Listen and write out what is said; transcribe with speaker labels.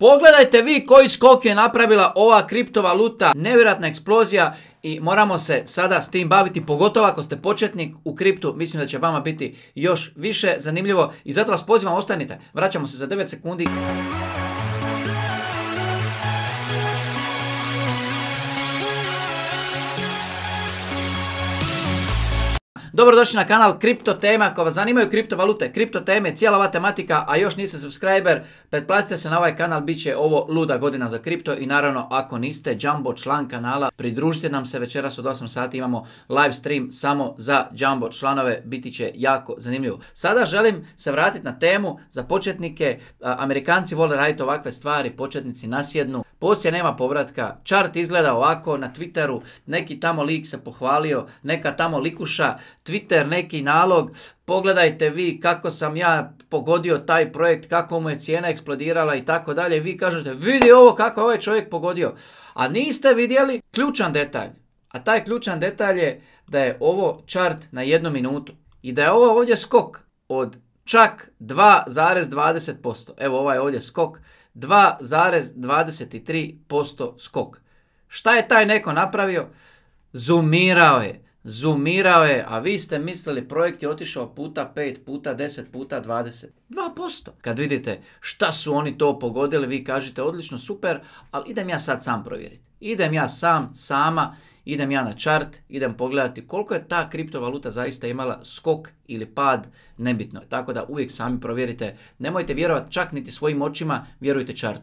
Speaker 1: Pogledajte vi koji skok je napravila ova kriptovaluta, nevjerojatna eksplozija i moramo se sada s tim baviti, pogotovo ako ste početnik u kriptu, mislim da će vama biti još više zanimljivo i zato vas pozivam, ostanite, vraćamo se za 9 sekundi. Dobrodošli na kanal Kripto Tema. Ako vas zanimaju kriptovalute, kripto teme, cijela ova tematika, a još niste subscriber, pretplatite se na ovaj kanal, bit će ovo luda godina za kripto i naravno ako niste Jumbo član kanala, pridružite nam se večeras u 8 sati imamo live stream samo za Jumbo članove, biti će jako zanimljivo. Sada želim se vratiti na temu za početnike. Amerikanci vole raditi ovakve stvari, početnici nasjednu, poslije nema povratka. čart izgleda ovako na Twitteru. Neki tamo lik se pohvalio, neka tamo likuša, Twitter neki nalog. Pogledajte vi kako sam ja pogodio taj projekt, kako mu je cijena eksplodirala i tako dalje. Vi kažete, vidi ovo kako je ovaj čovjek pogodio. A niste vidjeli ključan detalj. A taj ključan detalj je da je ovo čart na jednu minutu. I da je ovo ovdje skok od čak 2,20%. Evo ovaj ovdje skok, 2,23% skok. Šta je taj neko napravio? Zoomirao je, zoomirao je, a vi ste mislili projekt je otišao puta 5, puta 10, puta 20. 2%. Kad vidite šta su oni to pogodili, vi kažete odlično, super, ali idem ja sad sam provjeriti. Idem ja sam, sama idem ja na čart, idem pogledati koliko je ta kriptovaluta zaista imala skok ili pad, nebitno. Tako da uvijek sami provjerite, nemojte vjerovati čak niti svojim očima, vjerujte chartu.